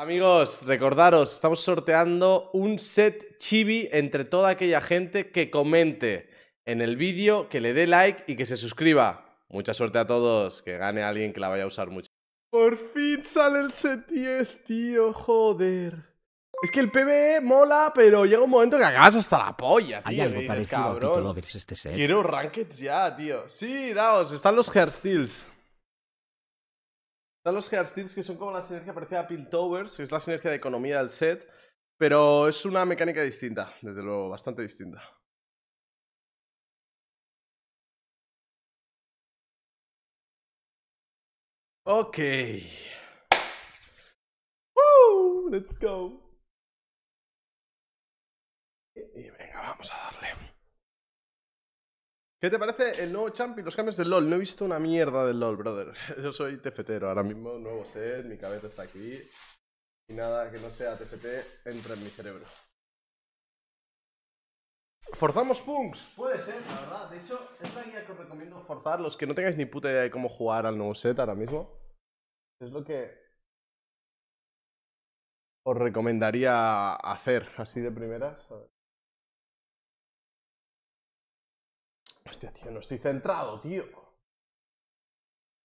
Amigos, recordaros, estamos sorteando un set chibi entre toda aquella gente que comente en el vídeo, que le dé like y que se suscriba. Mucha suerte a todos, que gane alguien que la vaya a usar mucho. Por fin sale el set 10, tío, joder. Es que el PBE mola, pero llega un momento que acabas hasta la polla, Hay algo parecido cabrón. a este set. Quiero rankeds ya, tío. Sí, daos, están los hairstyles. Están los Hearthsteals, que son como la sinergia parecida a towers que es la sinergia de economía del set, pero es una mecánica distinta, desde luego, bastante distinta. Ok. Woo, let's go. Y venga, vamos a darle. ¿Qué te parece el nuevo champ los cambios del LOL? No he visto una mierda del LOL, brother. Yo soy tefetero, ahora mismo nuevo set, mi cabeza está aquí. Y nada que no sea TFT entra en mi cerebro. ¿Forzamos punks? Puede ser, la verdad. De hecho, es la guía que os recomiendo forzar. Los que no tengáis ni puta idea de cómo jugar al nuevo set ahora mismo. Es lo que os recomendaría hacer así de primeras. Hostia, tío, no estoy centrado, tío.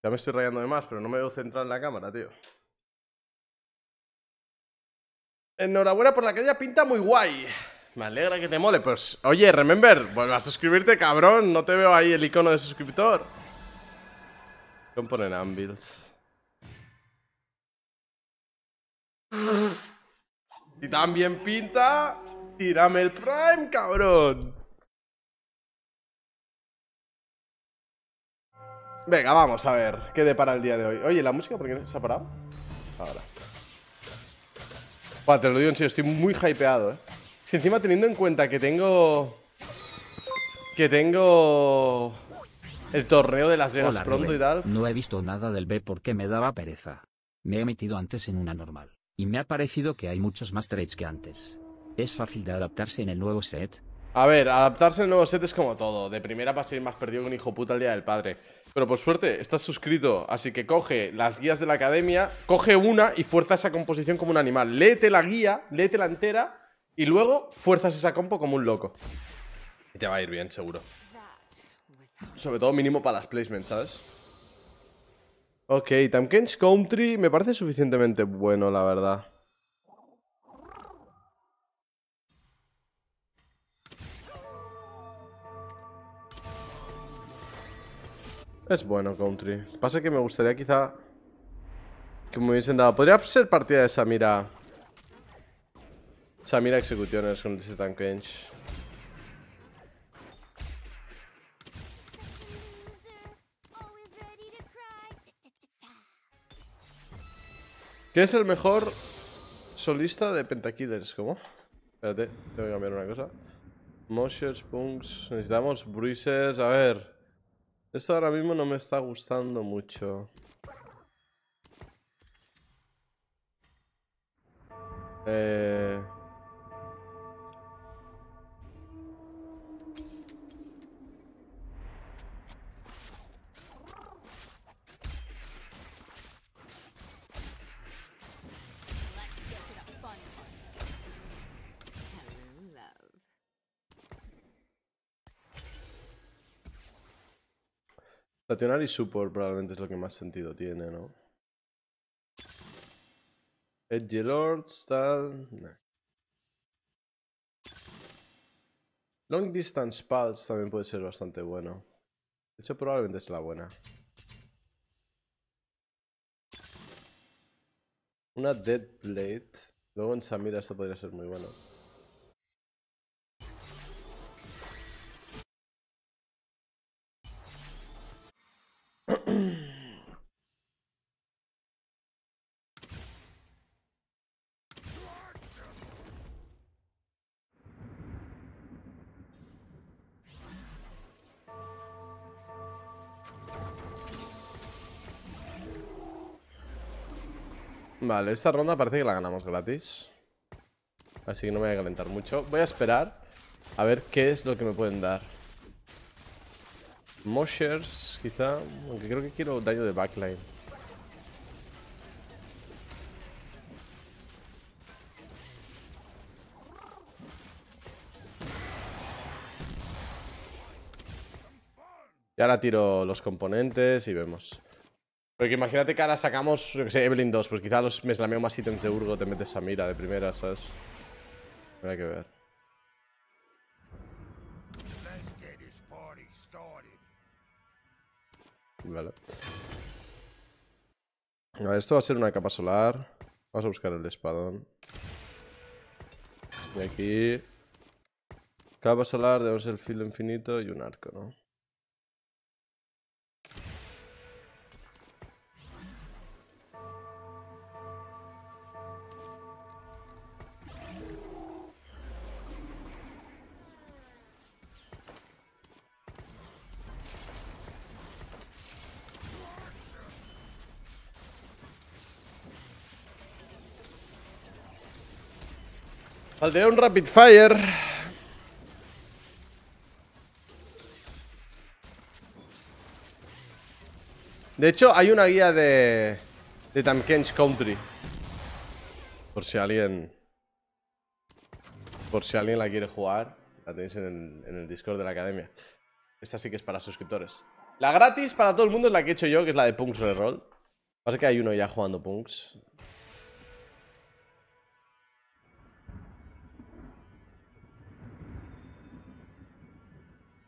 Ya me estoy rayando de más, pero no me veo centrado en la cámara, tío. Enhorabuena por la calle, pinta muy guay. Me alegra que te mole, pues... Oye, remember, vuelvas a suscribirte, cabrón. No te veo ahí el icono de suscriptor. Componen Anvils. Si también pinta, tírame el Prime, cabrón. Venga, vamos a ver qué depara el día de hoy. Oye, ¿la música por qué se ha parado? Ahora. te lo digo en serio, estoy muy hypeado, ¿eh? Si encima teniendo en cuenta que tengo... Que tengo... El torneo de Las Vegas pronto y tal. No he visto nada del B porque me daba pereza. Me he metido antes en una normal. Y me ha parecido que hay muchos más trades que antes. ¿Es fácil de adaptarse en el nuevo set? A ver, adaptarse el nuevo set es como todo. De primera vas a ir más perdido que un hijo puta el día del padre. Pero por suerte, estás suscrito, así que coge las guías de la academia, coge una y fuerza esa composición como un animal. Léete la guía, léete la entera y luego fuerzas esa compo como un loco. Y te va a ir bien, seguro. Sobre todo mínimo para las placements, ¿sabes? Ok, Tamken's Country me parece suficientemente bueno, la verdad. Es bueno Country. Pasa que me gustaría quizá que me hubiesen dado. Podría ser partida de Samira. Samira ejecuciones con el tank ¿Qué es el mejor solista de Pentakillers? ¿Cómo? Espérate, tengo que cambiar una cosa. Moshers, Punks. Necesitamos Bruisers. A ver. Esto ahora mismo no me está gustando mucho. Eh... Stationary support probablemente es lo que más sentido tiene, ¿no? Edge Lords, tal... Long Distance Pulse también puede ser bastante bueno. De hecho, probablemente es la buena. Una Dead Blade. Luego en Samira esto podría ser muy bueno. Vale, esta ronda parece que la ganamos gratis. Así que no me voy a calentar mucho. Voy a esperar a ver qué es lo que me pueden dar. Moshers, quizá. Aunque creo que quiero daño de backline. Y ahora tiro los componentes y vemos. Porque imagínate que ahora sacamos, yo que sé, Evelyn 2, pues quizá los slameo más ítems de Urgo, te metes a mira de primera, ¿sabes? Habrá que ver. Vale. esto va a ser una capa solar. Vamos a buscar el espadón. Y aquí... Capa solar, debemos el filo infinito y un arco, ¿no? un Rapid Fire. De hecho, hay una guía de... De Tamkench Country. Por si alguien... Por si alguien la quiere jugar, la tenéis en el, Discord de la Academia. Esta sí que es para suscriptores. La gratis para todo el mundo es la que he hecho yo, que es la de Punks Reroll. Pasa que hay uno ya jugando Punks.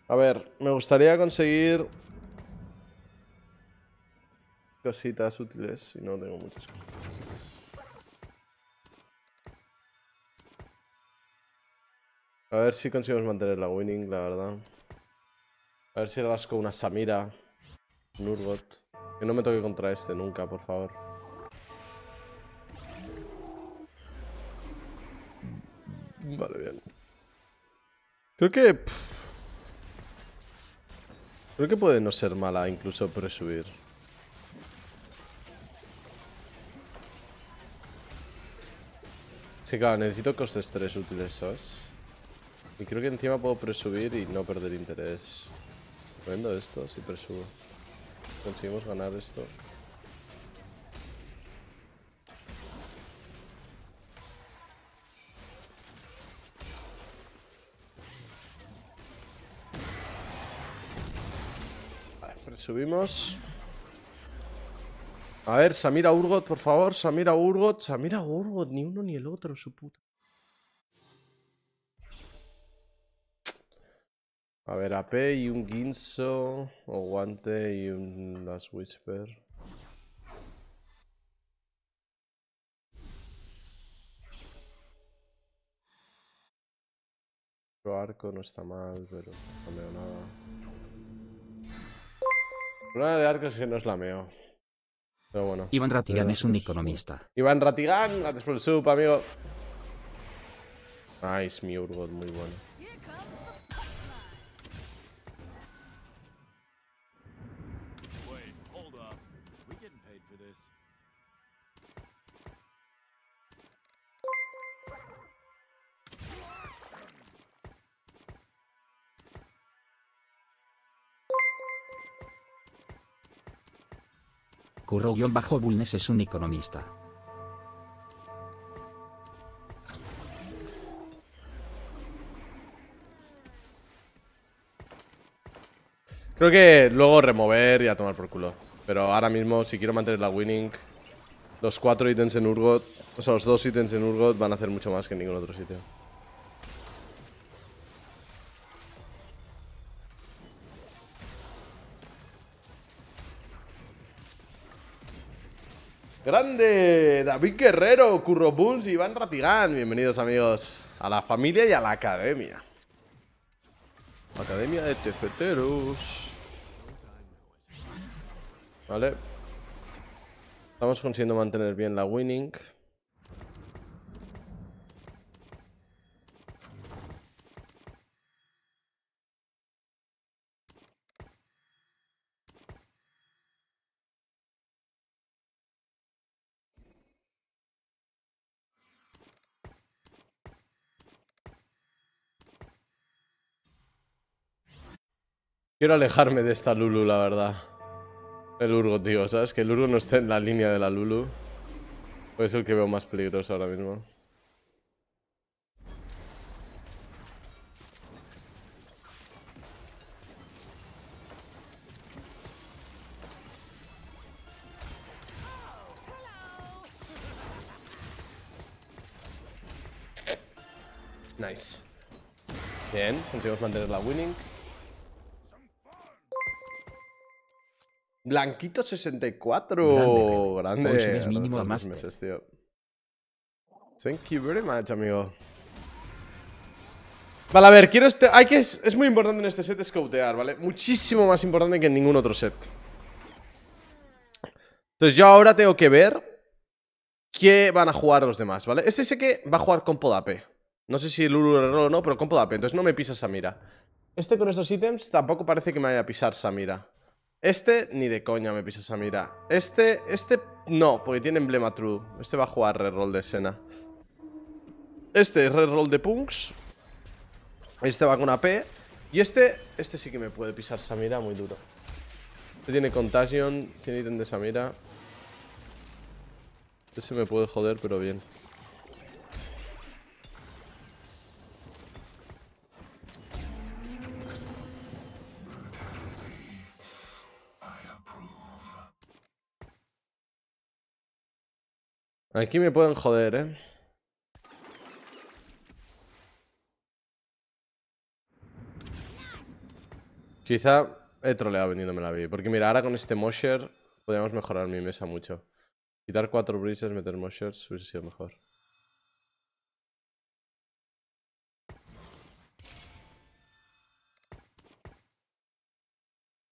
A ver, me gustaría conseguir... Cositas útiles, si no tengo muchas cosas. A ver si conseguimos mantener la winning, la verdad. A ver si rasco una Samira. Un Que no me toque contra este nunca, por favor. Vale, bien. Creo que... Creo que puede no ser mala incluso presubir. Sí, claro, necesito costes tres útiles, ¿sabes? Y creo que encima puedo presubir y no perder interés. Vendo esto si presubo. Conseguimos ganar esto. subimos. A ver, Samira Urgot, por favor. Samira Urgot. Samira Urgot, ni uno ni el otro, su puta. A ver, AP y un Ginzo. O guante y un Last Whisper. arco no está mal, pero no veo nada problema de Arcos es que no es la meo. Pero bueno. Iván Ratigan es un economista. Iván Ratigan, gracias por el sub, amigo. Nice, mi Urgot, muy bueno. Curro-Bulnes es un economista. Creo que luego remover y a tomar por culo. Pero ahora mismo, si quiero mantener la winning, los cuatro ítems en Urgot, o sea, los dos ítems en Urgot van a hacer mucho más que en ningún otro sitio. Grande, David Guerrero, Curro Bulls y Iván Ratigán. Bienvenidos amigos a la familia y a la academia. Academia de tefeteros. Vale. Estamos consiguiendo mantener bien la winning. Quiero alejarme de esta Lulu, la verdad. El Urgo, tío, ¿sabes? Que el Urgo no esté en la línea de la Lulu. Pues es el que veo más peligroso ahora mismo. Nice. Bien, conseguimos mantener la winning. Blanquito64. Grande. Es mínimo más. Thank amigo. Vale, a ver, quiero este... Hay que... Es, muy importante en este set scoutear, ¿vale? Muchísimo más importante que en ningún otro set. Entonces yo ahora tengo que ver qué van a jugar los demás, ¿vale? Este sé que va a jugar con Podape. No sé si Lulu o no, pero con Podape. Entonces no me pisa Samira. Este con estos ítems tampoco parece que me vaya a pisar Samira. Este ni de coña me pisa Samira. Este, este no, porque tiene emblema true. Este va a jugar reroll de escena. Este es reroll de punks. Este va con AP. Y este, este sí que me puede pisar Samira muy duro. Este tiene contagion, tiene ítem de Samira. Este se me puede joder, pero bien. Aquí me pueden joder, ¿eh? Quizá he troleado vendiéndome la vida. Porque mira, ahora con este Mosher podríamos mejorar mi mesa mucho. Quitar cuatro breezes, meter Moshers hubiese sido mejor.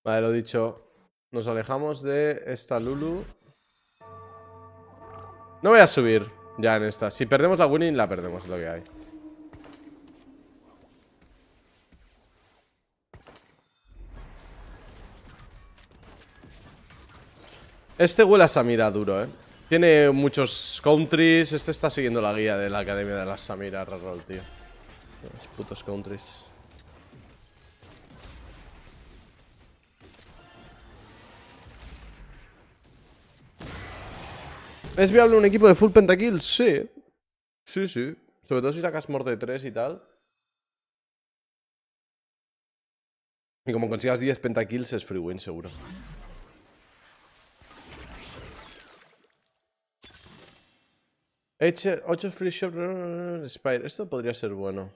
Vale, lo dicho. Nos alejamos de esta Lulu no voy a subir ya en esta. Si perdemos la winning, la perdemos, es lo que hay. Este huele a Samira duro, eh. Tiene muchos countries. Este está siguiendo la guía de la Academia de las Samira Reroll, tío. Los putos countries. ¿Es viable un equipo de full pentakill? Sí. Sí, sí. Sobre todo si sacas morte de 3 y tal. Y como consigas 10 pentakills es free win, seguro. 8 free shop. Spire. Esto podría ser bueno.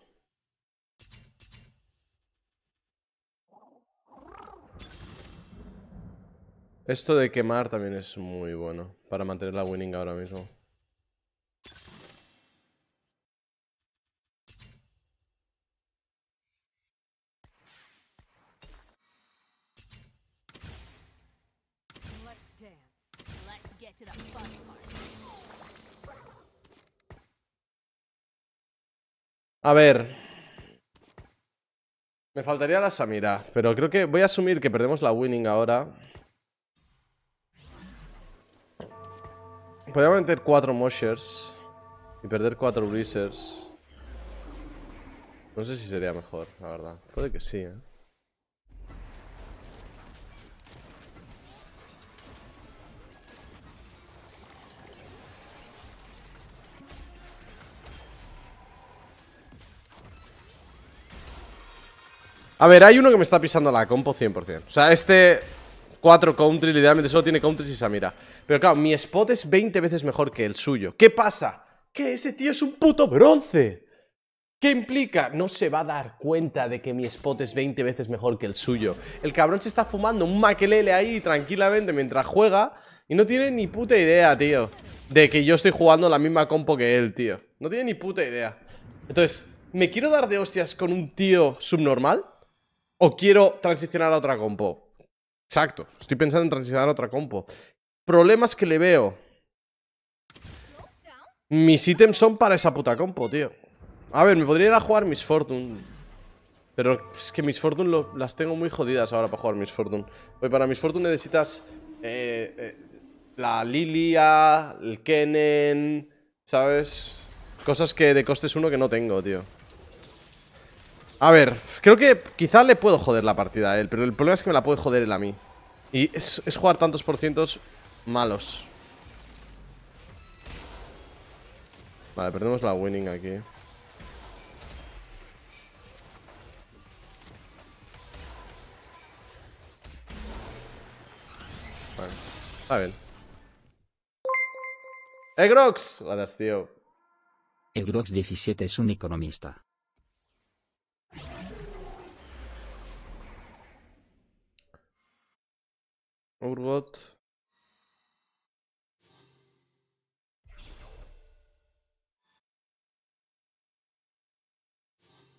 Esto de quemar también es muy bueno para mantener la winning ahora mismo. A ver. Me faltaría la Samira, pero creo que voy a asumir que perdemos la winning ahora. Podría meter 4 Moshers y perder 4 Breezers. No sé si sería mejor, la verdad. Puede que sí, ¿eh? A ver, hay uno que me está pisando la compo 100%. O sea, este Cuatro countries, literalmente solo tiene countries y Samira. Pero claro, mi spot es 20 veces mejor que el suyo. ¿Qué pasa? Que ese tío es un puto bronce. ¿Qué implica? No se va a dar cuenta de que mi spot es 20 veces mejor que el suyo. El cabrón se está fumando un maquelele ahí tranquilamente mientras juega y no tiene ni puta idea, tío, de que yo estoy jugando la misma compo que él, tío. No tiene ni puta idea. Entonces, ¿me quiero dar de hostias con un tío subnormal? ¿O quiero transicionar a otra compo? Exacto. Estoy pensando en transicionar a otra compo. Problemas que le veo. Mis ítems son para esa puta compo, tío. A ver, me podría ir a jugar Miss Fortune. Pero es que Miss Fortune las tengo muy jodidas ahora para jugar Miss Fortune. para Miss Fortune necesitas eh, eh, la Lilia, el Kennen, ¿sabes? Cosas que de costes uno que no tengo, tío. A ver, creo que quizá le puedo joder la partida a él, pero el problema es que me la puede joder él a mí. Y es, jugar tantos por cientos malos. Vale, perdemos la winning aquí. Vale, está bien. Egrox, ¡Eh, gracias tío. Egrox 17 es un economista. urgot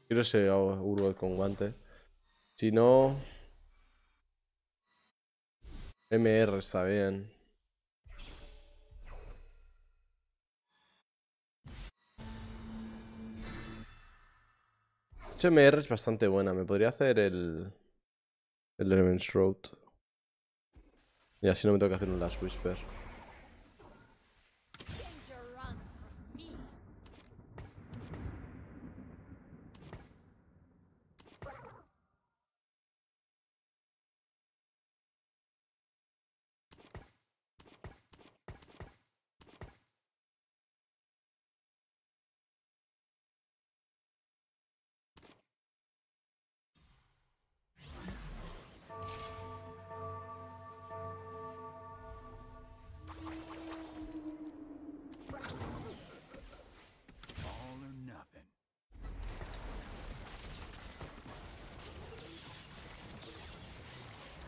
Quiero ese Urgot con guante Si no... MR está bien. MR es bastante buena. Me podría hacer el... El Road. Y así no me tengo que hacer un Last Whisper.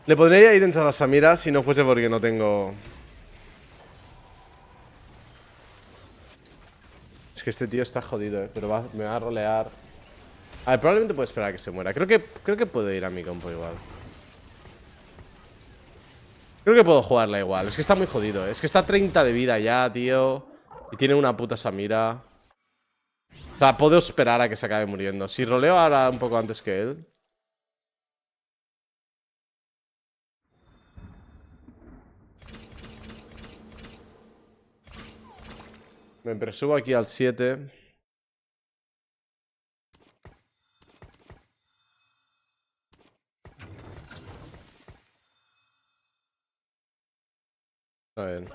Le podría ir dentro a la Samira si no fuese porque no tengo... Es que este tío está jodido, eh. Pero me va a rolear. A ver, probablemente puedo esperar a que se muera. Creo que, creo que puedo ir a mi campo igual. Creo que puedo jugarla igual. Es que está muy jodido. Eh. Es que está 30 de vida ya, tío. Y tiene una puta Samira. O sea, puedo esperar a que se acabe muriendo. Si roleo ahora un poco antes que él... Me presumo aquí al 7. A ver.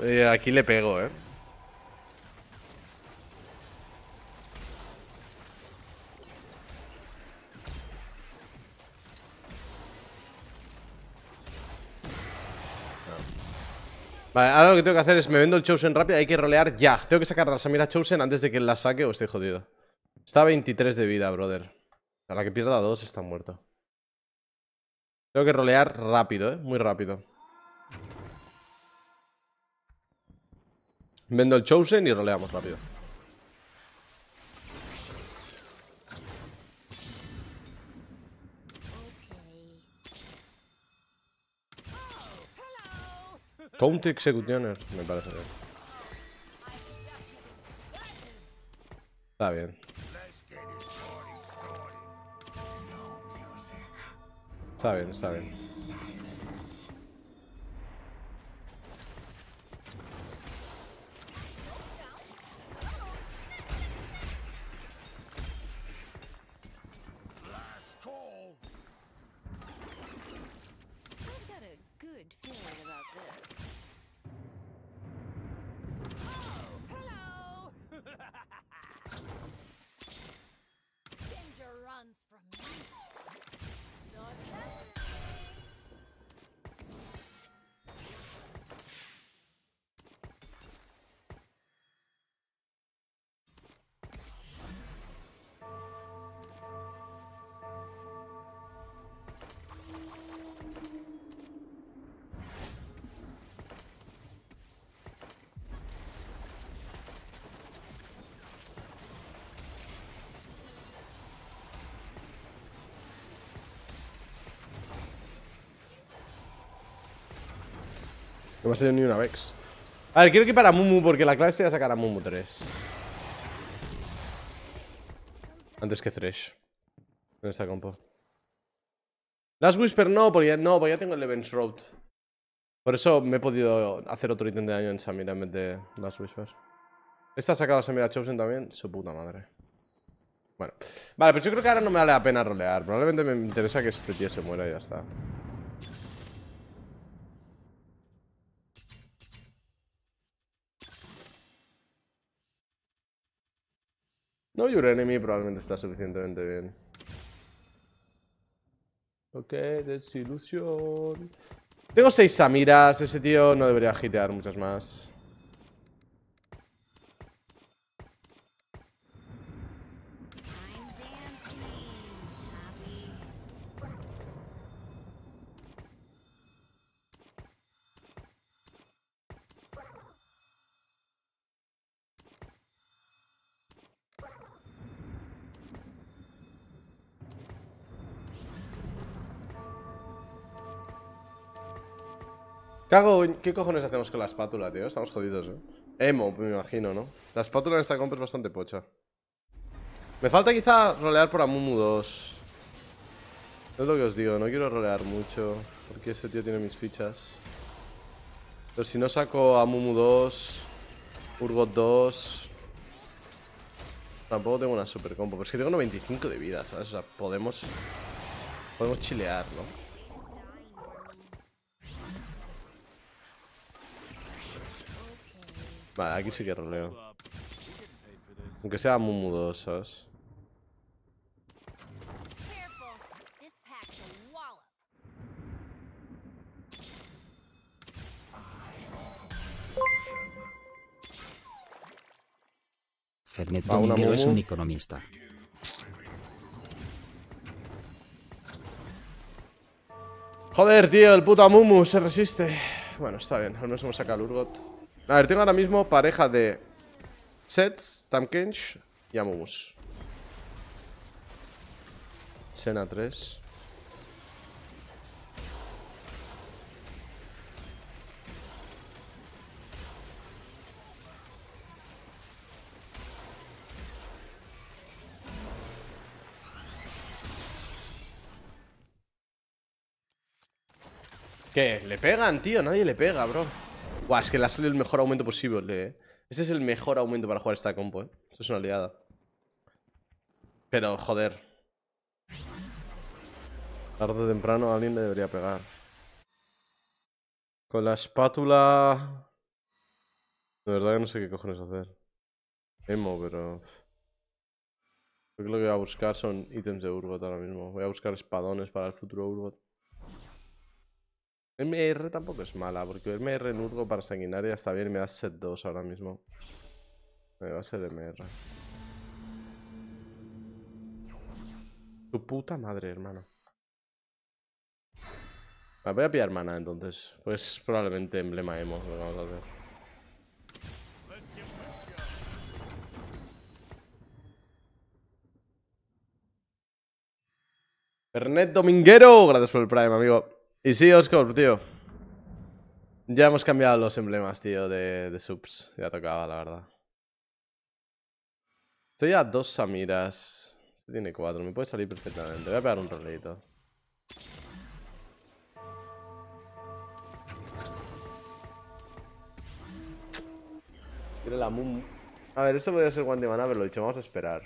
Eh, aquí le pego, ¿eh? Vale, ahora lo que tengo que hacer es me vendo el Chosen rápido, hay que rolear ya. Tengo que sacar la Samira Chosen antes de que la saque o estoy jodido. Está a 23 de vida, brother. A que pierda 2 está muerto. Tengo que rolear rápido, eh, muy rápido. Vendo el Chosen y roleamos rápido. Counter Executioner, me parece bien. Está bien. Está bien, está bien. runs from me. No me ha salido ni una Vex. A ver, quiero equipar a Mumu porque la clase va a sacar a Mumu 3. Antes que Thresh. En esta compo. Last Whisper no, porque ya, no, porque ya tengo el Road. Por eso me he podido hacer otro ítem de daño en Samira en vez de Last Whisper. Esta ha sacado a Samira Chosen también. Su puta madre. Bueno. Vale, pero yo creo que ahora no me vale la pena rolear. Probablemente me interesa que este tío se muera y ya está. No Your Enemy probablemente está suficientemente bien. Ok, desilusión. Tengo seis Samiras, ese tío no debería hitear muchas más. Cago, ¿qué cojones hacemos con la espátula, tío? Estamos jodidos, ¿eh? Emo, me imagino, ¿no? La espátula en esta compra es bastante pocha. Me falta quizá rolear por Amumu 2. Es lo que os digo, no quiero rolear mucho. Porque este tío tiene mis fichas. Pero si no saco Amumu 2, Urgot 2... Tampoco tengo una super compo, Pero es que tengo 95 de vida, ¿sabes? O sea, podemos... Podemos chilear, ¿no? Vale, aquí sí que roleo. Aunque sean muy mudosos. Fernet una es un economista. Joder, tío, el puto Mumu se resiste. Bueno, está bien, al menos hemos sacado el Urgot. A ver, tengo ahora mismo pareja de Sets, Tamkench y Amogus. Sena 3. ¿Qué? ¿Le pegan, tío? Nadie le pega, bro. Buah, es que le ha salido el mejor aumento posible, eh. Este es el mejor aumento para jugar esta compo, eh. Esto es una liada. Pero, joder. Tarde o temprano alguien le debería pegar. Con la espátula... De verdad que no sé qué cojones hacer. Emo, pero... Creo que lo que voy a buscar son ítems de Urgot ahora mismo. Voy a buscar espadones para el futuro Urgot. MR tampoco es mala, porque MR Nurgo para sanguinaria está bien. Me da set 2 ahora mismo. Me va a ser MR. Tu puta madre, hermano. Me ah, voy a pillar mana entonces. Pues probablemente emblema hemos lo vamos a hacer. Bernet Dominguero, gracias por el Prime, amigo. Y sí, Oscorp, tío. Ya hemos cambiado los emblemas, tío, de, de subs. Ya tocaba, la verdad. Estoy a dos Samiras. Este tiene cuatro, me puede salir perfectamente. Voy a pegar un rolito. Tiene la Moon. A ver, esto podría ser one de pero lo he dicho, vamos a esperar.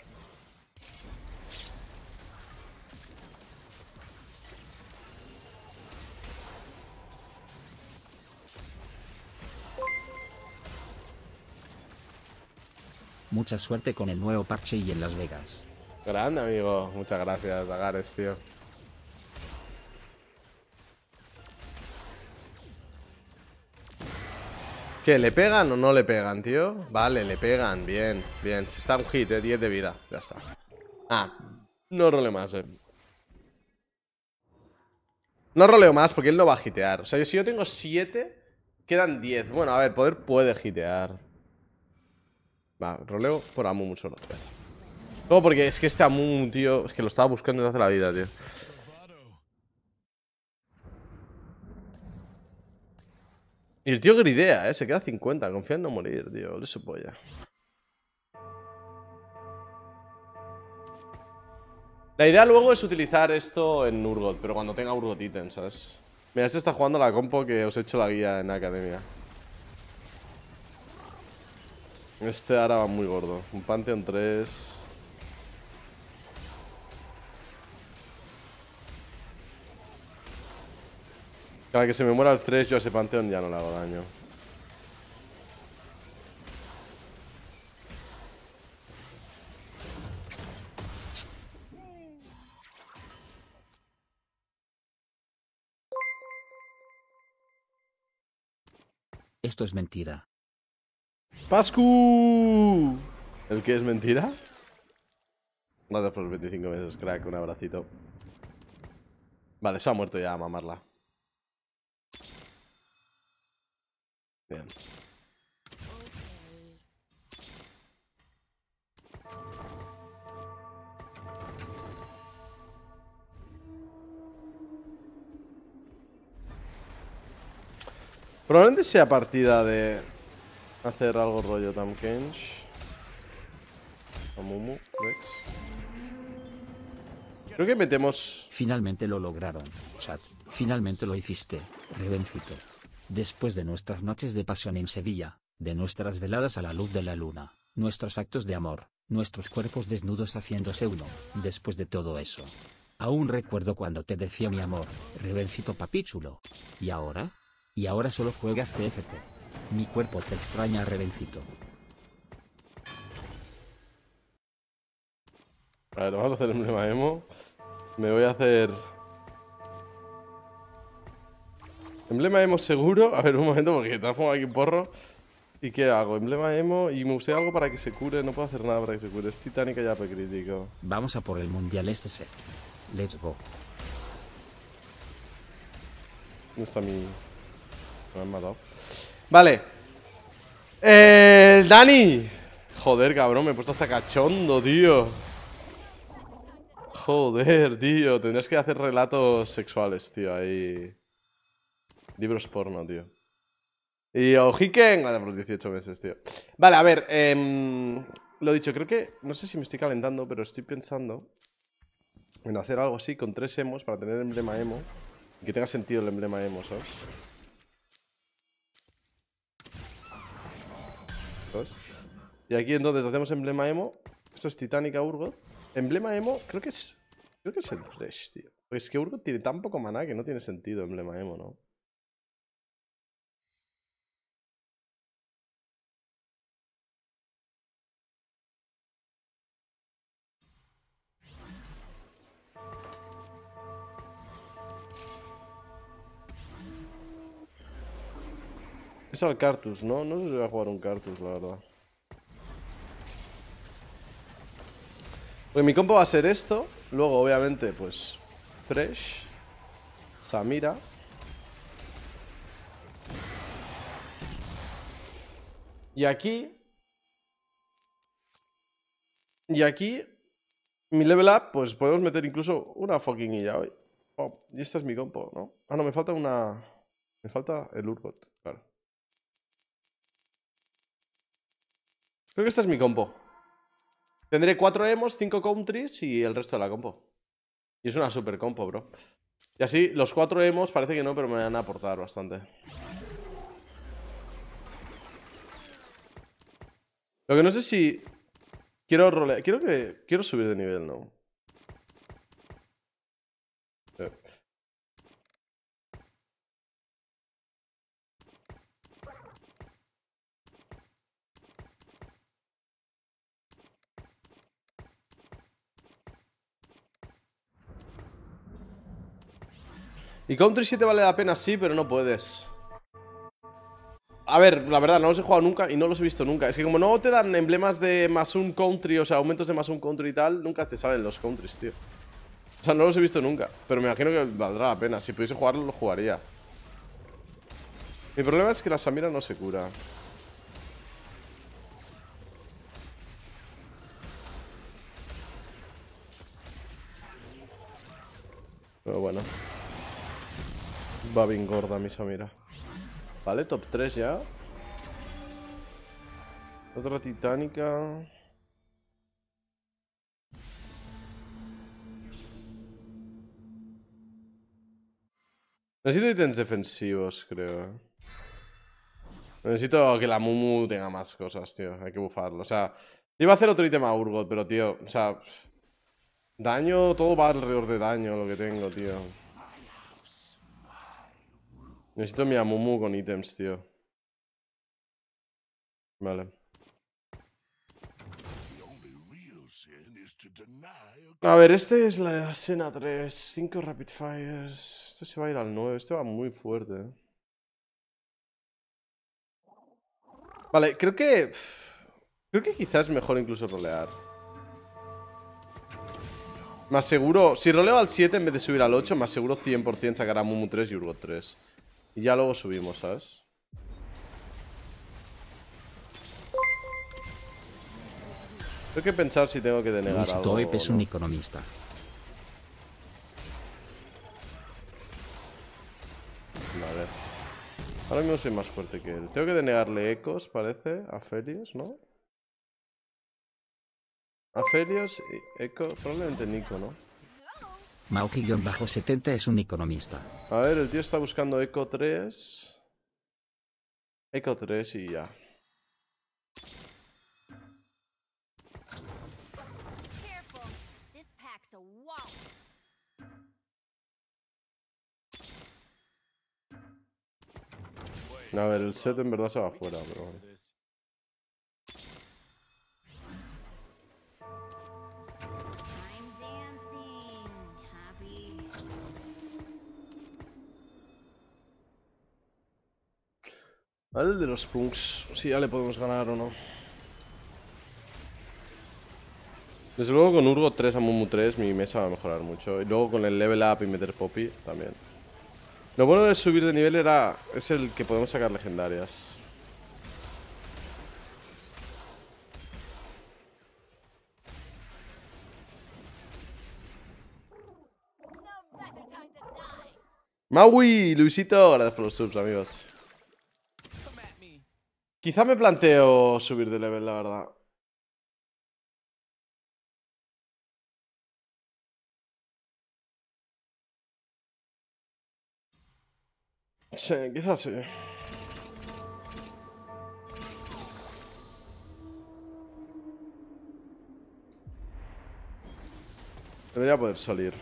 Mucha suerte con el nuevo parche y en Las Vegas. Grande, amigo, muchas gracias, Dagares, tío. ¿Qué? ¿Le pegan o no le pegan, tío? Vale, le pegan, bien, bien. Está un hit, eh, 10 de vida, ya está. Ah, no role más, eh. No roleo más porque él no va a hitear. O sea, si yo tengo 7, quedan 10. Bueno, a ver, poder puede gitear. Va, roleo por Amu mucho. No, porque es que este Amu, tío, es que lo estaba buscando desde hace la vida, tío. Y el tío gridea, eh. Se queda 50, confía en no morir, tío. Le se polla. La idea luego es utilizar esto en Urgot, pero cuando tenga Urgot ítems, ¿sabes? Mira, este está jugando la compo que os he hecho la guía en academia. Este ahora va muy gordo. Un Pantheon 3. Cada que se me muera el 3, yo a ese Pantheon ya no le hago daño. Esto es mentira. ¡Pascu! ¿El que es mentira? Gracias por los 25 meses, crack. Un abracito. Vale, se ha muerto ya a mamarla. Bien. Probablemente sea partida de hacer algo rollo Tom Kench, Amumu, Rex. Creo que metemos... Finalmente lo lograron, chat. Finalmente lo hiciste, Revencito. Después de nuestras noches de pasión en Sevilla, de nuestras veladas a la luz de la luna, nuestros actos de amor, nuestros cuerpos desnudos haciéndose uno, después de todo eso. Aún recuerdo cuando te decía mi amor, Revencito papichulo. ¿Y ahora? Y ahora solo juegas TFT. Mi cuerpo te extraña, Rebencito. A ver, vamos a hacer emblema emo. Me voy a hacer... Emblema emo seguro. A ver, un momento, porque te pongo aquí un porro. ¿Y qué hago? Emblema emo y me usé algo para que se cure. No puedo hacer nada para que se cure. Es titánica y AP crítico. Vamos a por el mundial este set. Let's go. No está mi...? Me han matado. Vale. Eh, Dani. Joder, cabrón, me he puesto hasta cachondo, tío. Joder, tío. Tendrías que hacer relatos sexuales, tío. Ahí. Libros porno, tío. Y Ojiken. Oh, vale, por 18 meses, tío. Vale, a ver. Eh, lo dicho, creo que. No sé si me estoy calentando, pero estoy pensando en hacer algo así con tres emos para tener el emblema emo. Y que tenga sentido el emblema emo, ¿sabes? Y aquí entonces hacemos emblema emo. Esto es Titánica Urgot. Emblema emo, creo que es. Creo que es el Fresh, tío. Pues es que Urgot tiene tan poco maná que no tiene sentido emblema emo, ¿no? Es al Cartus, ¿no? No se voy a jugar un Cartus, la verdad. Porque mi compo va a ser esto. Luego, obviamente, pues... Fresh. Samira. Y aquí... Y aquí... Mi level up, pues podemos meter incluso una fucking hoy. Oh, y esta es mi compo, ¿no? Ah, no, me falta una... Me falta el Urbot, claro. Creo que esta es mi compo. Tendré cuatro emos, cinco countries y el resto de la compo. Y es una super compo, bro. Y así, los cuatro emos parece que no, pero me van a aportar bastante. Lo que no sé si... Quiero Quiero que... Quiero subir de nivel, ¿no? Y Country 7 vale la pena, sí, pero no puedes. A ver, la verdad, no los he jugado nunca y no los he visto nunca. Es que como no te dan emblemas de más un country, o sea, aumentos de más un country y tal, nunca te salen los countries, tío. O sea, no los he visto nunca. Pero me imagino que valdrá la pena. Si pudiese jugarlo, lo jugaría. Mi problema es que la Samira no se cura. Pero bueno va bien gorda mi Samira. Vale, top 3 ya. Otra titánica. Necesito ítems defensivos, creo. Eh. Necesito que la Mumu tenga más cosas, tío. Hay que bufarlo. O sea, iba a hacer otro ítem a Urgot, pero, tío, o sea... Daño, todo va alrededor de daño lo que tengo, tío. Necesito mi Amumu con ítems, tío. Vale. A ver, este es la escena 3. 5 rapid fires. Este se va a ir al 9. Este va muy fuerte. Eh. Vale, creo que... Creo que quizás es mejor incluso rolear. Más seguro, Si roleo al 7 en vez de subir al 8, más seguro 100% sacará Mumu 3 y Urgo 3. Y ya luego subimos, ¿sabes? Tengo que pensar si tengo que denegar algo. es un economista. Ahora mismo soy más fuerte que él. Tengo que denegarle ecos, parece, a Felios, ¿no? A Felios, eco, probablemente Nico, ¿no? bajo 70 es un economista. A ver, el tío está buscando Eco 3. Eco 3 y ya. A ver, el set en verdad se va afuera, pero bueno. Vale, de los punks. Si ya le podemos ganar o no. Desde luego con Urgo 3 a Mumu 3 mi mesa va a mejorar mucho. Y luego con el level up y meter Poppy también. Lo bueno de subir de nivel era... Es el que podemos sacar legendarias. Maui, Luisito, gracias por los subs, amigos. Quizá me planteo subir de level, la verdad. Sí, quizás sí. Debería poder salir.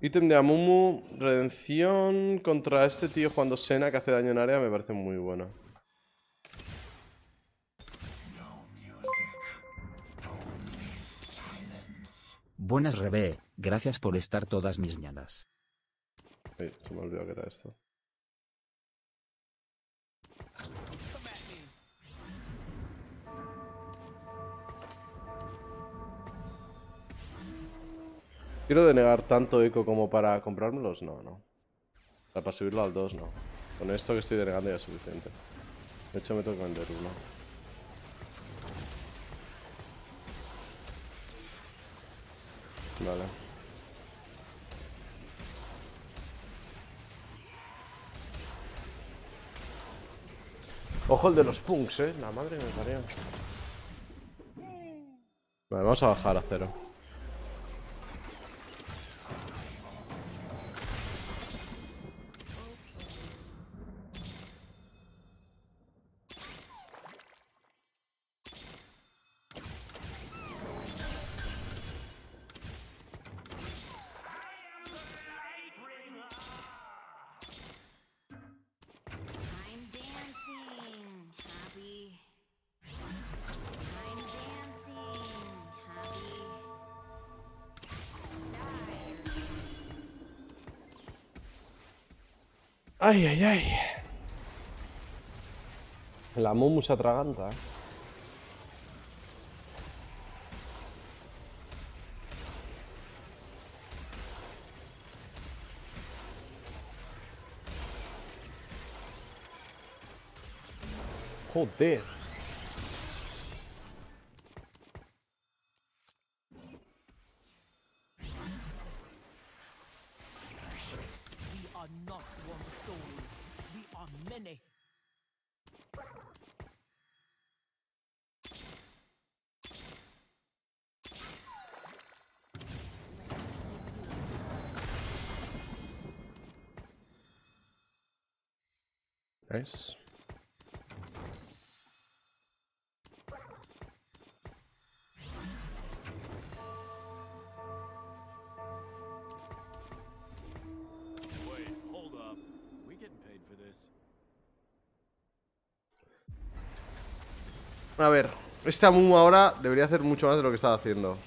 Ítem de Amumu, redención contra este tío jugando Sena que hace daño en área me parece muy bueno. Buenas Rebe, gracias por estar todas mis ñanas. se me olvidó que era esto. Quiero denegar tanto eco como para comprármelos, no, no. O sea, para subirlo al 2, no. Con esto que estoy denegando ya es suficiente. De hecho, me tengo que vender uno. Vale. Ojo el de los punks, eh. La madre me parió. Vale, vamos a bajar a cero. Ay, ay, ay. La momu se atraganta, eh. Joder. A ver, este Amumu ahora debería hacer mucho más de lo que estaba haciendo.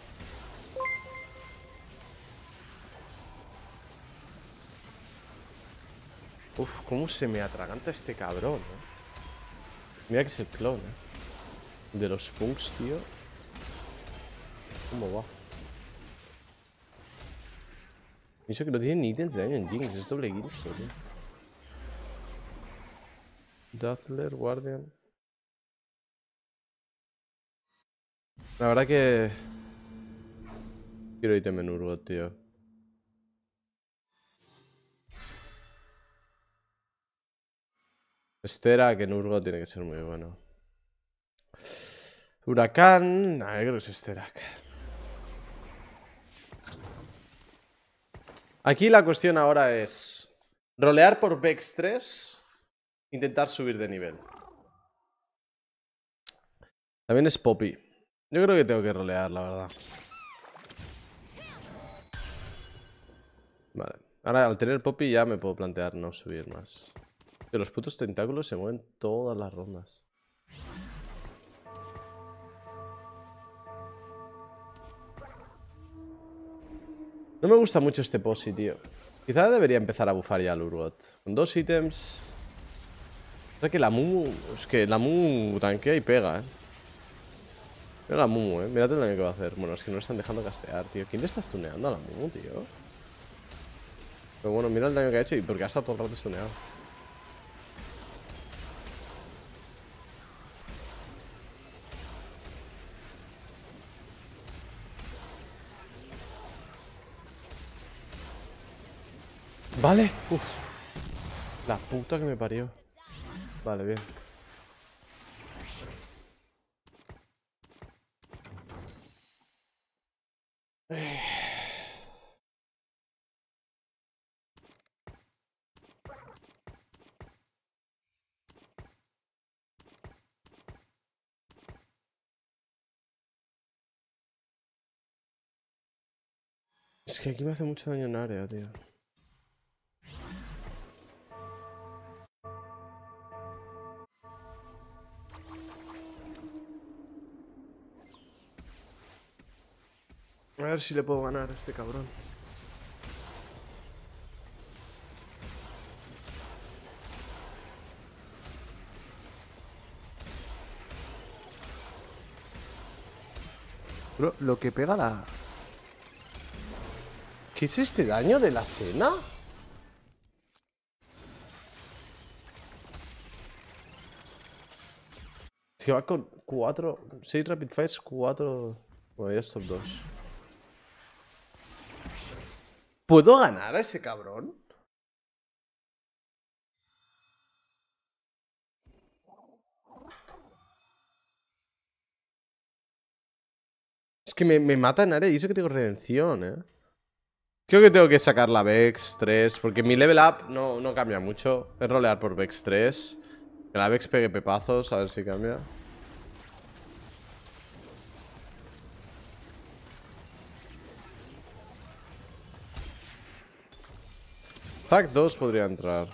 Uf, cómo se me atraganta este cabrón, eh? Mira que es el clon, eh. De los punks, tío. ¿Cómo va? Eso que no tiene ni ítems de daño en Jinx, es doble kill tío Dazzler, Guardian. La verdad que... Quiero irte en Urgo, tío. Estera, que en tiene que ser muy bueno. Huracán... Ah, creo que es Estera. Aquí la cuestión ahora es... Rolear por Vex 3. Intentar subir de nivel. También es Poppy. Yo creo que tengo que rolear, la verdad. Vale. Ahora, al tener Poppy ya me puedo plantear no subir más. los putos tentáculos se mueven todas las rondas. No me gusta mucho este posi, tío. Quizá debería empezar a bufar ya al Urgot. Con dos ítems... O que la mu, Es que la Mu tanquea y pega, eh. Mira la Mumu, eh. Mira daño que va a hacer. Bueno, es que no le están dejando castear, tío. ¿Quién le está stuneando a la Mumu, tío? Pero bueno, mira el daño que ha hecho y porque ha estado todo el rato stuneado. Vale, uff La puta que me parió Vale, bien Es que aquí me hace mucho daño en área, tío. A ver si le puedo ganar a este cabrón. Bro, lo que pega la... ¿Qué es este daño de la cena? Se va con 4... 6 rapid fires, 4... Cuatro... Bueno, ya estos dos. ¿Puedo ganar a ese cabrón? Es que me, me mata en área y eso que tengo redención, ¿eh? Creo que tengo que sacar la Vex 3 Porque mi level up no, no cambia mucho Es rolear por Vex 3 Que la Vex pegue pepazos, a ver si cambia Zack 2 podría entrar.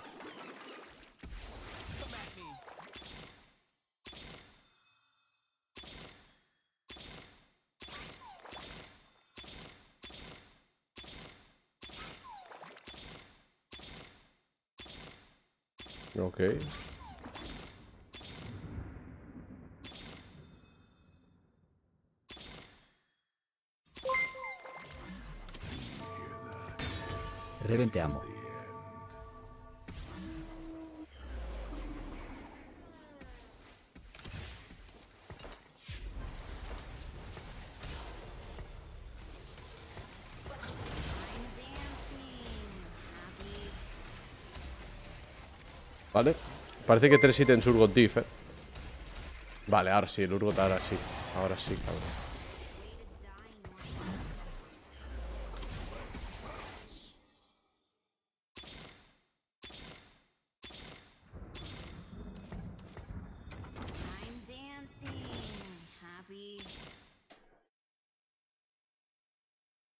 Ok. Reventeamos. ¿Vale? Parece que tres ítems Urgot eh. Vale, ahora sí, el Urgot ahora sí. Ahora sí, cabrón.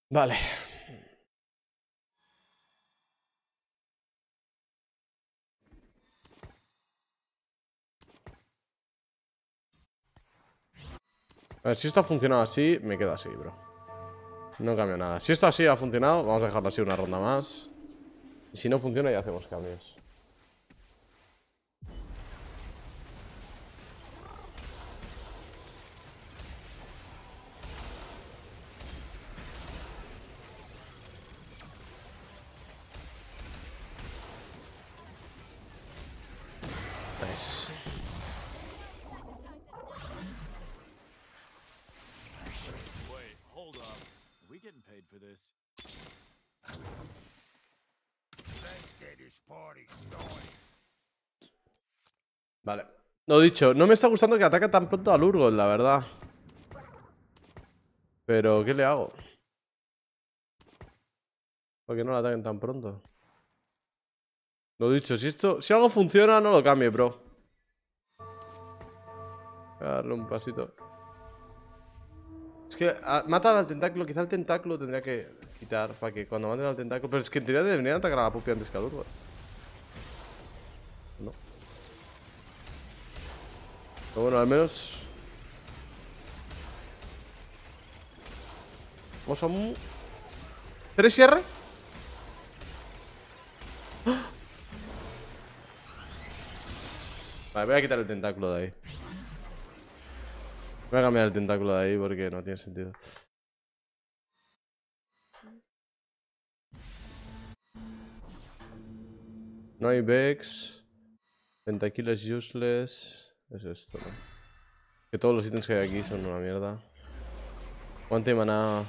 Vale, A ver, si esto ha funcionado así, me quedo así, bro No cambio nada Si esto así ha funcionado, vamos a dejarlo así una ronda más Y si no funciona ya hacemos cambios Vale. Lo dicho, no me está gustando que ataque tan pronto a Urgol, la verdad. Pero, ¿qué le hago? Porque no lo ataquen tan pronto. Lo dicho, si esto. Si algo funciona, no lo cambie, bro. Voy a darle un pasito. Es que ah, matan al tentáculo, quizá el tentáculo tendría que quitar para que cuando maten al tentáculo... Pero es que en teoría deberían atacar a la puppy antes que No. Pero bueno, al menos... Vamos a... Un... ¿Tres cierre? Vale, voy a quitar el tentáculo de ahí. Voy a cambiar el tentáculo de ahí porque no tiene sentido. No hay Vex. ventaquiles useless. Es esto, Que todos los ítems que hay aquí son una mierda. ¿Cuánto de maná.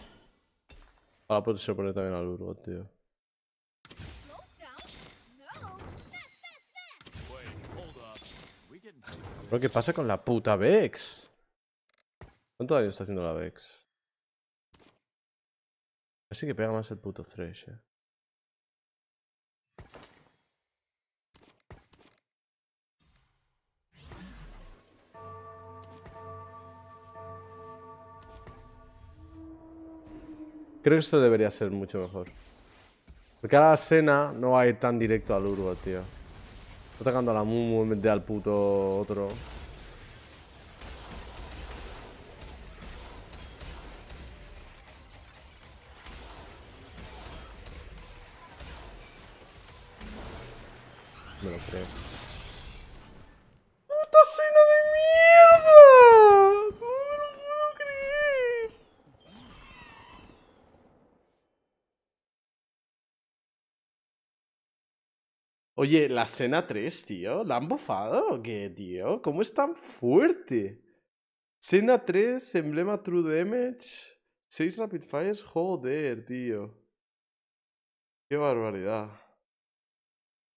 Ahora se sorprender también al tío. ¿Pero qué pasa con la puta Vex? ¿Cuánto daño está haciendo la Vex? Así que pega más el puto Thresh, eh. Creo que esto debería ser mucho mejor. Porque ahora la Sena no va a ir tan directo al Urbo, tío. Está atacando a la Mumu en vez al puto otro. ¡Puta cena de mierda! ¡No lo puedo Oye, la cena 3, tío. ¿La han bofado qué, tío? ¿Cómo es tan fuerte? Cena 3, emblema True Damage. 6 Rapid Fires, joder, tío. Qué barbaridad.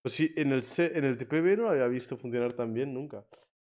Pues sí, en el, C en el TPB no lo había visto funcionar tan bien nunca.